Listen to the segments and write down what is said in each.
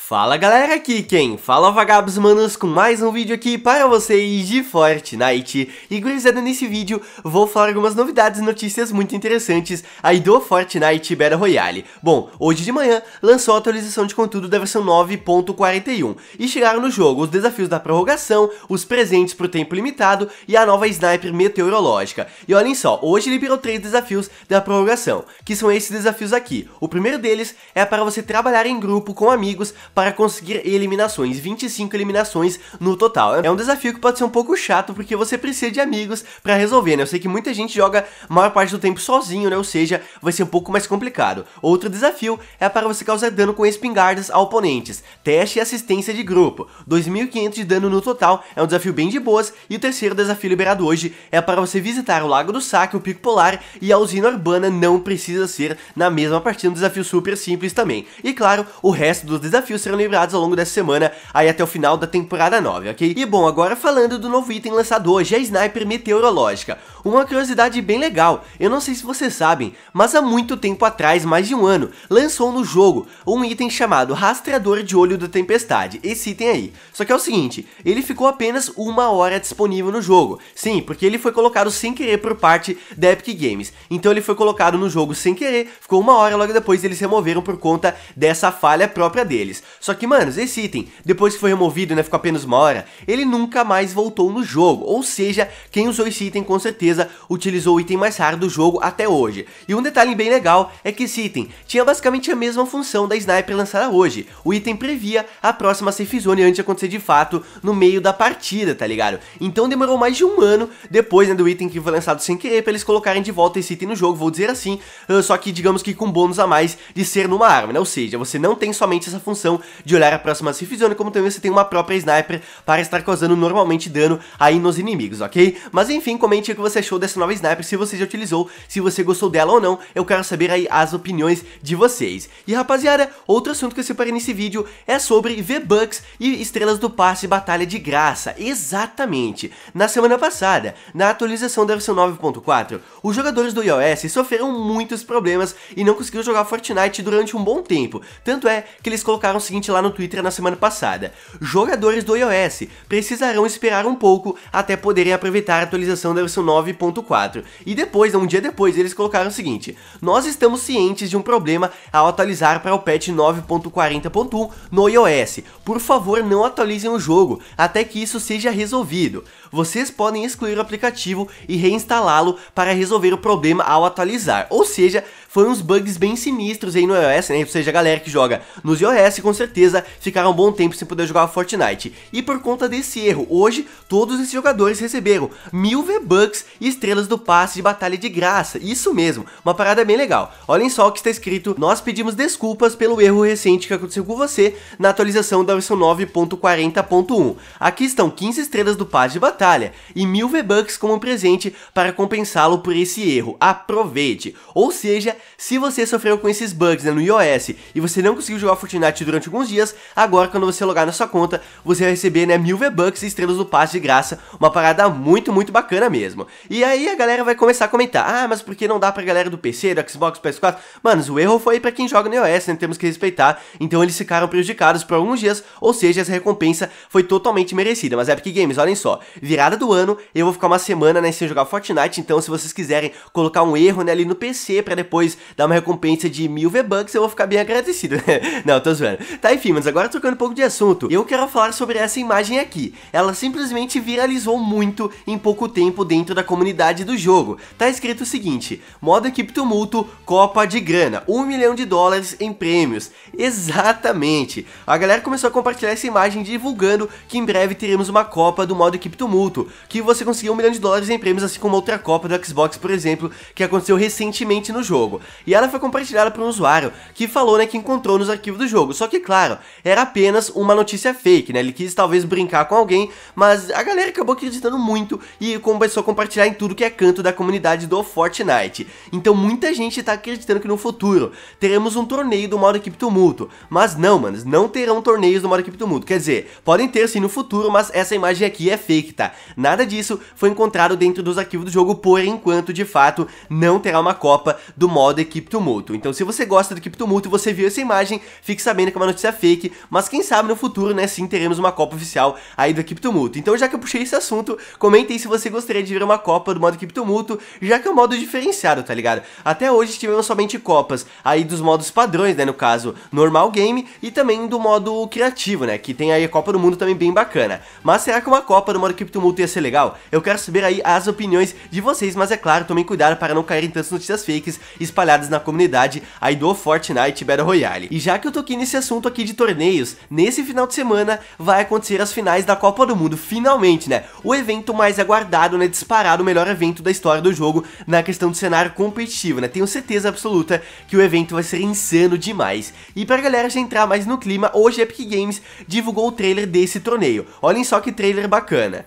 Fala galera aqui quem? Fala vagabos manos com mais um vídeo aqui para vocês de Fortnite E gurizada nesse vídeo vou falar algumas novidades e notícias muito interessantes aí do Fortnite Battle Royale Bom, hoje de manhã lançou a atualização de conteúdo da versão 9.41 E chegaram no jogo os desafios da prorrogação, os presentes pro tempo limitado e a nova sniper meteorológica E olhem só, hoje liberou três desafios da prorrogação, que são esses desafios aqui O primeiro deles é para você trabalhar em grupo com amigos para conseguir eliminações, 25 eliminações no total. É um desafio que pode ser um pouco chato, porque você precisa de amigos para resolver, né? Eu sei que muita gente joga a maior parte do tempo sozinho, né? Ou seja, vai ser um pouco mais complicado. Outro desafio é para você causar dano com espingardas a oponentes. Teste e assistência de grupo. 2.500 de dano no total, é um desafio bem de boas. E o terceiro desafio liberado hoje é para você visitar o Lago do Saque, o Pico Polar e a Usina Urbana não precisa ser na mesma partida, um desafio super simples também. E claro, o resto dos desafios serão liberados ao longo dessa semana, aí até o final da temporada 9, ok? E bom, agora falando do novo item lançado hoje, a Sniper Meteorológica. Uma curiosidade bem legal, eu não sei se vocês sabem, mas há muito tempo atrás, mais de um ano, lançou no jogo um item chamado Rastreador de Olho da Tempestade, esse item aí. Só que é o seguinte, ele ficou apenas uma hora disponível no jogo, sim, porque ele foi colocado sem querer por parte da Epic Games. Então ele foi colocado no jogo sem querer, ficou uma hora logo depois eles removeram por conta dessa falha própria deles. Só que, manos, esse item, depois que foi removido, né, ficou apenas uma hora, ele nunca mais voltou no jogo. Ou seja, quem usou esse item com certeza utilizou o item mais raro do jogo até hoje. E um detalhe bem legal é que esse item tinha basicamente a mesma função da Sniper lançada hoje. O item previa a próxima safe zone antes de acontecer de fato no meio da partida, tá ligado? Então demorou mais de um ano depois né, do item que foi lançado sem querer pra eles colocarem de volta esse item no jogo, vou dizer assim, ah, só que digamos que com bônus a mais de ser numa arma, né? Ou seja, você não tem somente essa função de olhar a próxima Cifizone, como também você tem uma própria Sniper para estar causando normalmente dano aí nos inimigos, ok? Mas enfim, comente o que você achou dessa nova Sniper, se você já utilizou, se você gostou dela ou não, eu quero saber aí as opiniões de vocês. E rapaziada, outro assunto que eu separei nesse vídeo é sobre V-Bucks e Estrelas do Passe Batalha de Graça, exatamente. Na semana passada, na atualização da versão 9.4, os jogadores do iOS sofreram muitos problemas e não conseguiram jogar Fortnite durante um bom tempo, tanto é que eles colocaram seguinte lá no Twitter na semana passada. Jogadores do iOS precisarão esperar um pouco até poderem aproveitar a atualização da versão 9.4. E depois, um dia depois, eles colocaram o seguinte: Nós estamos cientes de um problema ao atualizar para o patch 9.40.1 no iOS. Por favor, não atualizem o jogo até que isso seja resolvido. Vocês podem excluir o aplicativo e reinstalá-lo para resolver o problema ao atualizar. Ou seja, foram uns bugs bem sinistros aí no iOS, né? Ou seja, a galera que joga nos iOS com certeza ficaram um bom tempo sem poder jogar Fortnite. E por conta desse erro, hoje todos esses jogadores receberam mil V-Bucks e estrelas do passe de batalha de graça. Isso mesmo, uma parada bem legal. Olhem só o que está escrito: Nós pedimos desculpas pelo erro recente que aconteceu com você na atualização da versão 9.40.1. Aqui estão 15 estrelas do passe de batalha e mil V-Bucks como presente para compensá-lo por esse erro. Aproveite! Ou seja, se você sofreu com esses bugs né, no iOS e você não conseguiu jogar Fortnite durante alguns dias, agora quando você logar na sua conta, você vai receber né, mil V-Bucks e estrelas do passe de graça, uma parada muito, muito bacana mesmo. E aí a galera vai começar a comentar, ah, mas por que não dá pra galera do PC, do Xbox, PS4? mano, o erro foi pra quem joga no iOS, né, temos que respeitar, então eles ficaram prejudicados por alguns dias, ou seja, essa recompensa foi totalmente merecida. Mas Epic Games, olhem só, virada do ano, eu vou ficar uma semana né, sem jogar Fortnite, então se vocês quiserem colocar um erro né, ali no PC pra depois depois dá uma recompensa de mil V-Bucks, eu vou ficar bem agradecido. Não, tô zoando. Tá, enfim, mas agora trocando um pouco de assunto, eu quero falar sobre essa imagem aqui. Ela simplesmente viralizou muito em pouco tempo dentro da comunidade do jogo. Tá escrito o seguinte, modo equipe tumulto, copa de grana, 1 um milhão de dólares em prêmios. Exatamente. A galera começou a compartilhar essa imagem divulgando que em breve teremos uma copa do modo equipe tumulto, que você conseguiu 1 um milhão de dólares em prêmios, assim como outra copa do Xbox, por exemplo, que aconteceu recentemente no jogo e ela foi compartilhada por um usuário que falou né, que encontrou nos arquivos do jogo. Só que, claro, era apenas uma notícia fake, né? Ele quis talvez brincar com alguém, mas a galera acabou acreditando muito e começou a compartilhar em tudo que é canto da comunidade do Fortnite. Então muita gente tá acreditando que no futuro teremos um torneio do modo equipe tumulto. Mas não, manos, não terão torneios do modo equipe tumulto. Quer dizer, podem ter sim no futuro, mas essa imagem aqui é fake, tá? Nada disso foi encontrado dentro dos arquivos do jogo, por enquanto, de fato, não terá uma Copa do modo do Equipe Tumulto. Então se você gosta do Equipe Tumulto e você viu essa imagem, fique sabendo que é uma notícia fake, mas quem sabe no futuro, né, sim, teremos uma Copa oficial aí do Equipe Tumulto. Então já que eu puxei esse assunto, comente aí se você gostaria de ver uma Copa do modo Equipe Tumulto, já que é um modo diferenciado, tá ligado? Até hoje tivemos somente Copas aí dos modos padrões, né, no caso normal game e também do modo criativo, né, que tem aí a Copa do Mundo também bem bacana. Mas será que uma Copa do modo Equipe Tumulto ia ser legal? Eu quero saber aí as opiniões de vocês, mas é claro, tomem cuidado para não cair em tantas notícias fakes, espalhadas na comunidade aí do Fortnite Battle Royale. E já que eu toquei nesse assunto aqui de torneios, nesse final de semana vai acontecer as finais da Copa do Mundo, finalmente, né? O evento mais aguardado, né? Disparado o melhor evento da história do jogo na questão do cenário competitivo, né? Tenho certeza absoluta que o evento vai ser insano demais. E pra galera já entrar mais no clima, hoje Epic Games divulgou o trailer desse torneio. Olhem só que trailer bacana.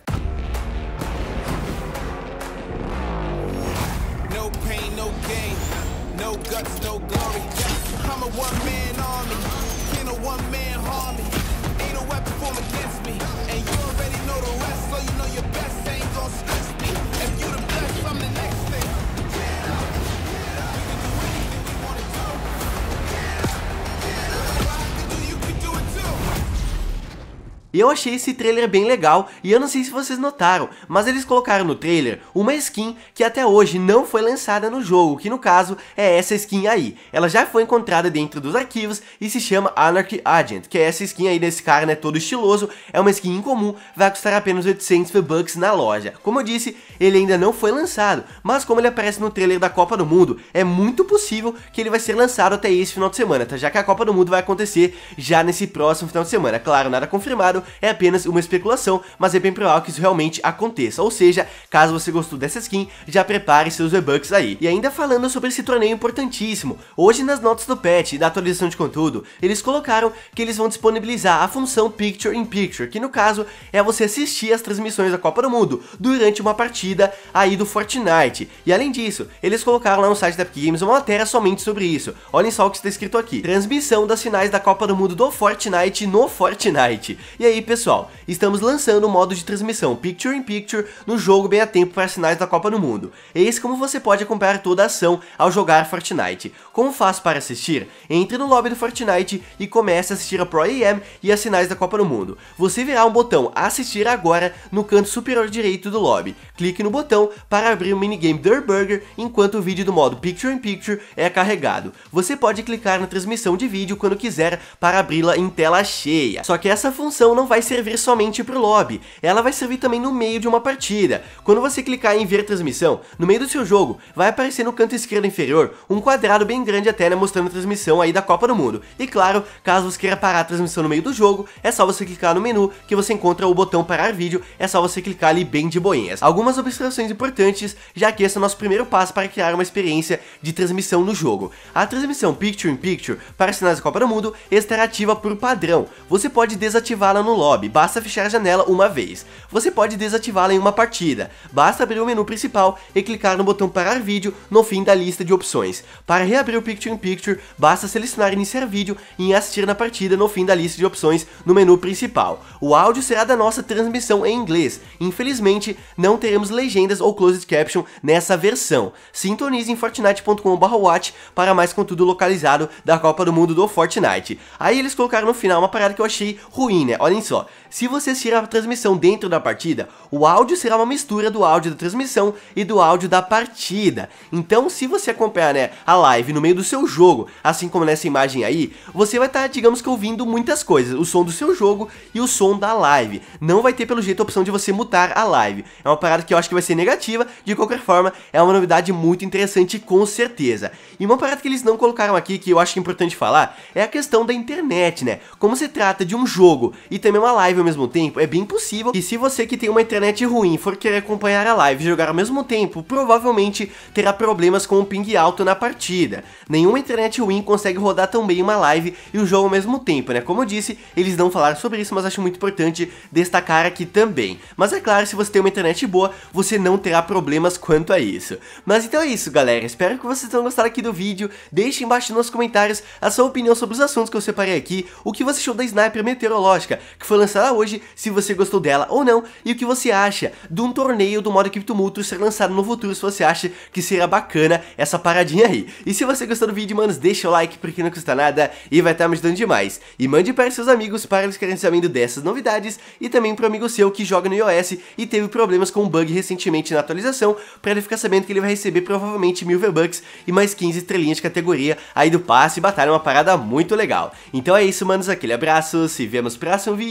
Eu achei esse trailer bem legal e eu não sei se vocês notaram, mas eles colocaram no trailer uma skin que até hoje não foi lançada no jogo, que no caso é essa skin aí. Ela já foi encontrada dentro dos arquivos e se chama Anarchy Agent, que é essa skin aí desse cara, né, todo estiloso, é uma skin incomum, vai custar apenas 800 V-Bucks na loja. Como eu disse, ele ainda não foi lançado, mas como ele aparece no trailer da Copa do Mundo, é muito possível que ele vai ser lançado até esse final de semana, tá? Já que a Copa do Mundo vai acontecer já nesse próximo final de semana. Claro, nada confirmado, é apenas uma especulação, mas é bem provável que isso realmente aconteça. Ou seja, caso você gostou dessa skin, já prepare seus V-Bucks aí. E ainda falando sobre esse torneio importantíssimo, hoje nas notas do patch da atualização de conteúdo, eles colocaram que eles vão disponibilizar a função Picture in Picture, que no caso é você assistir as transmissões da Copa do Mundo durante uma partida aí do Fortnite. E além disso, eles colocaram lá no site da Epic Games uma matéria somente sobre isso. Olhem só o que está escrito aqui. Transmissão das finais da Copa do Mundo do Fortnite no Fortnite. E aí aí, pessoal, estamos lançando o um modo de transmissão Picture in Picture no jogo bem a tempo para as da Copa do Mundo. Eis como você pode acompanhar toda a ação ao jogar Fortnite. Como faz para assistir? Entre no lobby do Fortnite e comece a assistir a Pro AM e as sinais da Copa do Mundo. Você verá um botão Assistir Agora no canto superior direito do lobby. Clique no botão para abrir o minigame Dirt Burger enquanto o vídeo do modo Picture in Picture é carregado. Você pode clicar na transmissão de vídeo quando quiser para abri-la em tela cheia. Só que essa função não não vai servir somente para o lobby, ela vai servir também no meio de uma partida. Quando você clicar em ver transmissão, no meio do seu jogo, vai aparecer no canto esquerdo inferior um quadrado bem grande até, né, mostrando a transmissão aí da Copa do Mundo. E claro, caso você queira parar a transmissão no meio do jogo, é só você clicar no menu que você encontra o botão parar vídeo, é só você clicar ali bem de boinhas. Algumas observações importantes, já que esse é o nosso primeiro passo para criar uma experiência de transmissão no jogo. A transmissão Picture in Picture para sinais da Copa do Mundo estará ativa por padrão, você pode desativá-la no no lobby, basta fechar a janela uma vez. Você pode desativá-la em uma partida, basta abrir o menu principal e clicar no botão parar vídeo no fim da lista de opções. Para reabrir o Picture in Picture, basta selecionar iniciar vídeo e assistir na partida no fim da lista de opções no menu principal. O áudio será da nossa transmissão em inglês, infelizmente não teremos legendas ou closed caption nessa versão. Sintonize em fortnite.com/watch para mais conteúdo localizado da Copa do Mundo do Fortnite. Aí eles colocaram no final uma parada que eu achei ruim, né? Olhem só, se você assistir a transmissão dentro da partida, o áudio será uma mistura do áudio da transmissão e do áudio da partida. Então se você acompanhar né, a live no meio do seu jogo, assim como nessa imagem aí, você vai estar, tá, digamos que ouvindo muitas coisas, o som do seu jogo e o som da live. Não vai ter pelo jeito a opção de você mutar a live. É uma parada que eu acho que vai ser negativa, de qualquer forma, é uma novidade muito interessante com certeza. E uma parada que eles não colocaram aqui, que eu acho que é importante falar, é a questão da internet, né? Como se trata de um jogo e também ter mesmo live ao mesmo tempo, é bem possível que se você que tem uma internet ruim for querer acompanhar a live e jogar ao mesmo tempo, provavelmente terá problemas com o ping alto na partida. Nenhuma internet ruim consegue rodar tão bem uma live e o jogo ao mesmo tempo, né? Como eu disse, eles não falaram sobre isso, mas acho muito importante destacar aqui também. Mas é claro, se você tem uma internet boa, você não terá problemas quanto a isso. Mas então é isso, galera. Espero que vocês tenham gostado aqui do vídeo. Deixe embaixo nos comentários a sua opinião sobre os assuntos que eu separei aqui, o que você achou da Sniper Meteorológica que foi lançada hoje, se você gostou dela ou não, e o que você acha de um torneio do modo Criptomulto ser lançado no futuro, se você acha que seria bacana essa paradinha aí. E se você gostou do vídeo, manos, deixa o like, porque não custa nada e vai estar tá me ajudando demais. E mande para seus amigos para eles querem sabendo dessas novidades e também para um amigo seu que joga no iOS e teve problemas com um bug recentemente na atualização, para ele ficar sabendo que ele vai receber provavelmente mil V-Bucks e mais 15 estrelinhas de categoria aí do passe e batalha, uma parada muito legal. Então é isso, manos, aquele abraço, se vemos no próximo vídeo